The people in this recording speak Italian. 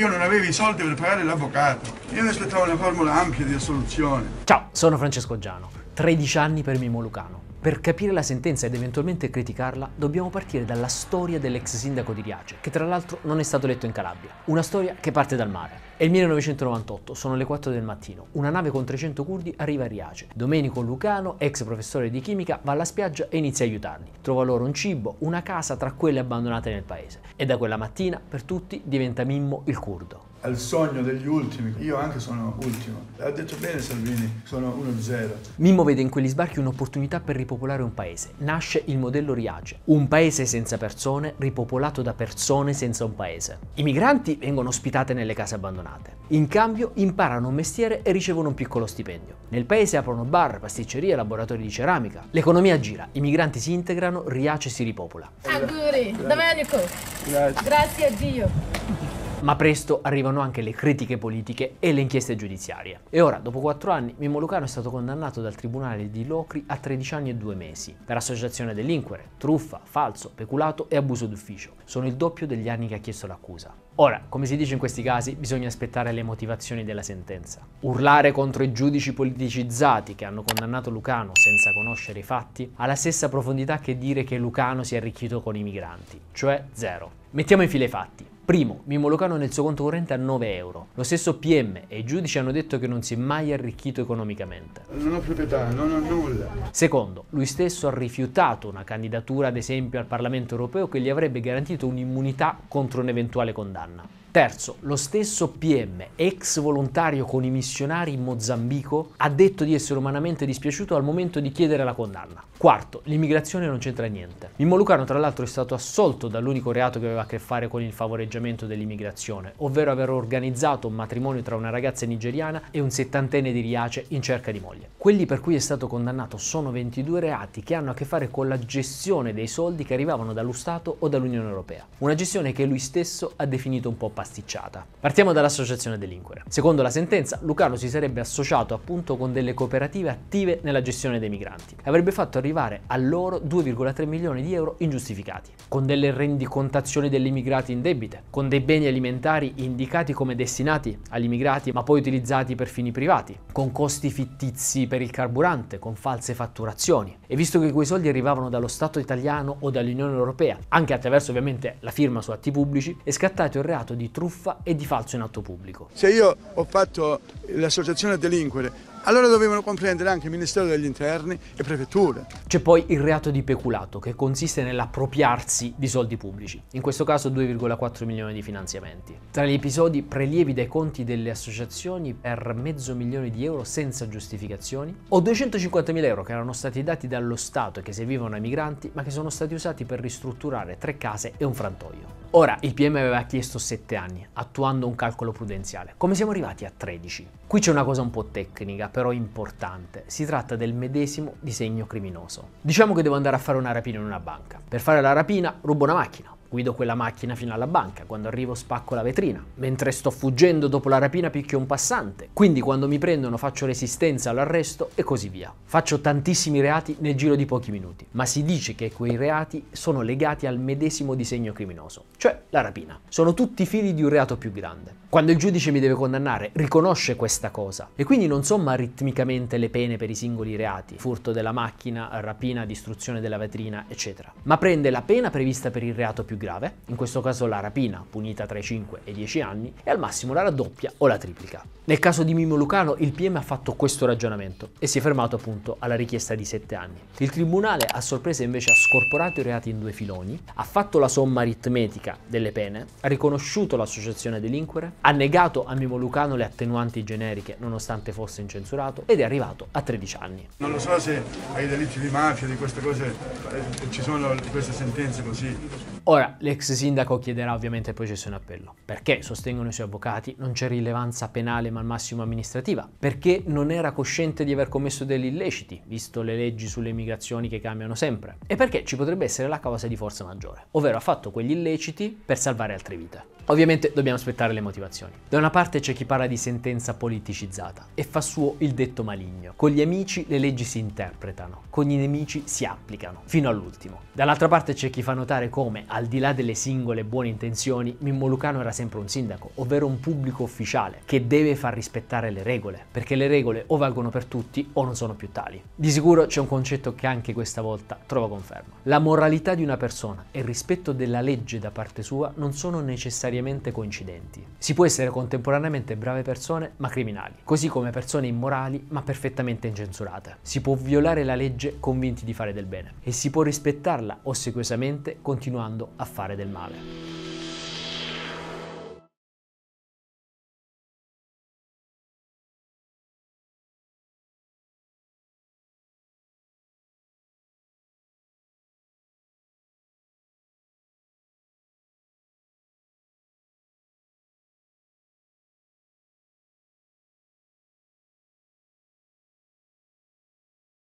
Io non avevo i soldi per pagare l'avvocato. Io mi aspettavo una formula ampia di assoluzione. Ciao, sono Francesco Giano, 13 anni per Mimo Lucano per capire la sentenza ed eventualmente criticarla, dobbiamo partire dalla storia dell'ex sindaco di Riace, che tra l'altro non è stato eletto in Calabria. Una storia che parte dal mare. È il 1998, sono le 4 del mattino. Una nave con 300 curdi arriva a Riace. Domenico Lucano, ex professore di chimica, va alla spiaggia e inizia a aiutarli. Trova loro un cibo, una casa tra quelle abbandonate nel paese. E da quella mattina, per tutti, diventa Mimmo il curdo al sogno degli ultimi. Io anche sono ultimo. Ha detto bene Salvini, sono uno zero. Mimmo vede in quegli sbarchi un'opportunità per ripopolare un paese. Nasce il modello Riage, un paese senza persone ripopolato da persone senza un paese. I migranti vengono ospitate nelle case abbandonate. In cambio imparano un mestiere e ricevono un piccolo stipendio. Nel paese aprono bar, pasticcerie, laboratori di ceramica. L'economia gira, i migranti si integrano, Riace si ripopola. Auguri, Domenico. Grazie. Grazie a Dio. Ma presto arrivano anche le critiche politiche e le inchieste giudiziarie. E ora, dopo 4 anni, Mimmo Lucano è stato condannato dal tribunale di Locri a 13 anni e 2 mesi per associazione a delinquere, truffa, falso, peculato e abuso d'ufficio. Sono il doppio degli anni che ha chiesto l'accusa. Ora, come si dice in questi casi, bisogna aspettare le motivazioni della sentenza. Urlare contro i giudici politicizzati che hanno condannato Lucano senza conoscere i fatti ha la stessa profondità che dire che Lucano si è arricchito con i migranti, cioè zero. Mettiamo in fila i fatti. Primo, Mimmo Lucano nel suo conto corrente a 9 euro. Lo stesso PM e i giudici hanno detto che non si è mai arricchito economicamente. Non ho proprietà, non ho nulla. Secondo, lui stesso ha rifiutato una candidatura ad esempio al Parlamento europeo che gli avrebbe garantito un'immunità contro un'eventuale condanna. Terzo, lo stesso PM, ex volontario con i missionari in Mozambico, ha detto di essere umanamente dispiaciuto al momento di chiedere la condanna. Quarto, l'immigrazione non c'entra niente. Mimmo Lucano tra l'altro è stato assolto dall'unico reato che aveva a che fare con il favoreggiamento dell'immigrazione, ovvero aver organizzato un matrimonio tra una ragazza nigeriana e un settantenne di Riace in cerca di moglie. Quelli per cui è stato condannato sono 22 reati che hanno a che fare con la gestione dei soldi che arrivavano dallo Stato o dall'Unione Europea. Una gestione che lui stesso ha definito un po' pasticciata. Partiamo dall'associazione delinquere. Secondo la sentenza, Lucano si sarebbe associato appunto con delle cooperative attive nella gestione dei migranti e avrebbe fatto arrivare a loro 2,3 milioni di euro ingiustificati, con delle rendicontazioni degli immigrati in debite, con dei beni alimentari indicati come destinati agli immigrati ma poi utilizzati per fini privati, con costi fittizi per il carburante, con false fatturazioni. E visto che quei soldi arrivavano dallo Stato italiano o dall'Unione Europea, anche attraverso ovviamente la firma su atti pubblici, è scattato il reato di truffa e di falso in atto pubblico. Se io ho fatto l'associazione a delinquere allora dovevano comprendere anche il Ministero degli Interni e Prefetture. C'è poi il reato di peculato, che consiste nell'appropriarsi di soldi pubblici, in questo caso 2,4 milioni di finanziamenti. Tra gli episodi, prelievi dai conti delle associazioni per mezzo milione di euro senza giustificazioni, o 250 mila euro che erano stati dati dallo Stato e che servivano ai migranti, ma che sono stati usati per ristrutturare tre case e un frantoio. Ora, il PM aveva chiesto 7 anni, attuando un calcolo prudenziale. Come siamo arrivati a 13? Qui c'è una cosa un po' tecnica però importante. Si tratta del medesimo disegno criminoso. Diciamo che devo andare a fare una rapina in una banca. Per fare la rapina rubo una macchina Guido quella macchina fino alla banca, quando arrivo spacco la vetrina. Mentre sto fuggendo dopo la rapina picchio un passante, quindi quando mi prendono faccio resistenza all'arresto e così via. Faccio tantissimi reati nel giro di pochi minuti, ma si dice che quei reati sono legati al medesimo disegno criminoso, cioè la rapina. Sono tutti figli di un reato più grande. Quando il giudice mi deve condannare, riconosce questa cosa e quindi non somma ritmicamente le pene per i singoli reati, furto della macchina, rapina, distruzione della vetrina, eccetera, ma prende la pena prevista per il reato più grave, in questo caso la rapina, punita tra i 5 e i 10 anni, e al massimo la raddoppia o la triplica. Nel caso di Mimmo Lucano il PM ha fatto questo ragionamento e si è fermato appunto alla richiesta di 7 anni. Il tribunale a sorpresa invece ha scorporato i reati in due filoni, ha fatto la somma aritmetica delle pene, ha riconosciuto l'associazione a delinquere, ha negato a Mimmo Lucano le attenuanti generiche nonostante fosse incensurato ed è arrivato a 13 anni. Non lo so se ai delitti di mafia, di queste cose, eh, ci sono queste sentenze così Ora, l'ex sindaco chiederà ovviamente il processo in appello, perché, sostengono i suoi avvocati, non c'è rilevanza penale ma al massimo amministrativa, perché non era cosciente di aver commesso degli illeciti, visto le leggi sulle immigrazioni che cambiano sempre, e perché ci potrebbe essere la causa di forza maggiore, ovvero ha fatto quegli illeciti per salvare altre vite. Ovviamente dobbiamo aspettare le motivazioni. Da una parte c'è chi parla di sentenza politicizzata e fa suo il detto maligno. Con gli amici le leggi si interpretano, con i nemici si applicano, fino all'ultimo. Dall'altra parte c'è chi fa notare come, al di là delle singole buone intenzioni, Mimmo Lucano era sempre un sindaco, ovvero un pubblico ufficiale, che deve far rispettare le regole, perché le regole o valgono per tutti o non sono più tali. Di sicuro c'è un concetto che anche questa volta trova conferma. La moralità di una persona e il rispetto della legge da parte sua non sono necessariamente notoriamente coincidenti. Si può essere contemporaneamente brave persone ma criminali, così come persone immorali ma perfettamente incensurate. Si può violare la legge convinti di fare del bene e si può rispettarla ossequiosamente continuando a fare del male.